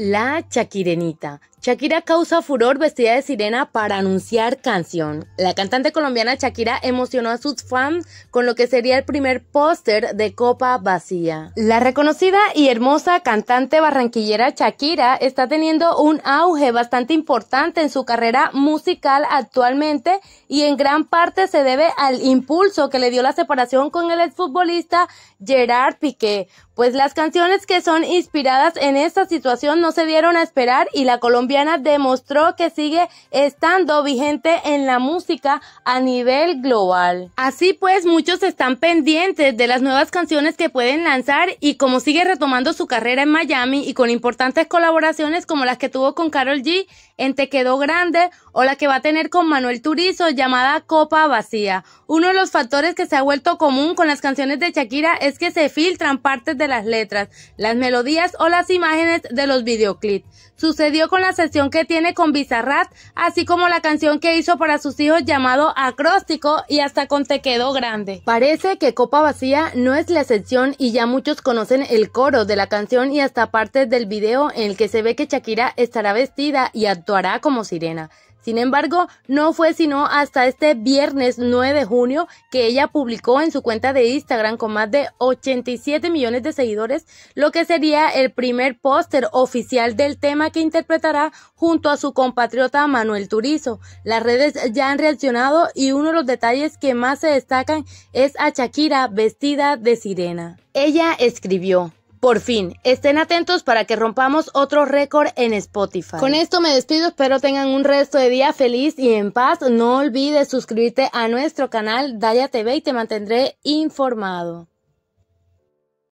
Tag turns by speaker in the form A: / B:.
A: La Chaquirenita, Shakira causa furor vestida de sirena para anunciar canción. La cantante colombiana Shakira emocionó a sus fans con lo que sería el primer póster de Copa Vacía. La reconocida y hermosa cantante barranquillera Shakira está teniendo un auge bastante importante en su carrera musical actualmente y en gran parte se debe al impulso que le dio la separación con el exfutbolista Gerard Piqué, pues las canciones que son inspiradas en esta situación no se dieron a esperar y la Colombia demostró que sigue estando vigente en la música a nivel global. Así pues, muchos están pendientes de las nuevas canciones que pueden lanzar y como sigue retomando su carrera en Miami y con importantes colaboraciones como las que tuvo con Carol G, en Te Quedó Grande o la que va a tener con Manuel Turizo llamada Copa Vacía. Uno de los factores que se ha vuelto común con las canciones de Shakira es que se filtran partes de las letras, las melodías o las imágenes de los videoclips. Sucedió con la sesión que tiene con Bizarrat, así como la canción que hizo para sus hijos llamado Acróstico y hasta con Te Quedó Grande. Parece que Copa Vacía no es la excepción y ya muchos conocen el coro de la canción y hasta partes del video en el que se ve que Shakira estará vestida y actuará como sirena. Sin embargo, no fue sino hasta este viernes 9 de junio que ella publicó en su cuenta de Instagram con más de 87 millones de seguidores lo que sería el primer póster oficial del tema que interpretará junto a su compatriota Manuel Turizo. Las redes ya han reaccionado y uno de los detalles que más se destacan es a Shakira vestida de sirena. Ella escribió por fin, estén atentos para que rompamos otro récord en Spotify. Con esto me despido, espero tengan un resto de día feliz y en paz. No olvides suscribirte a nuestro canal Daya TV y te mantendré informado.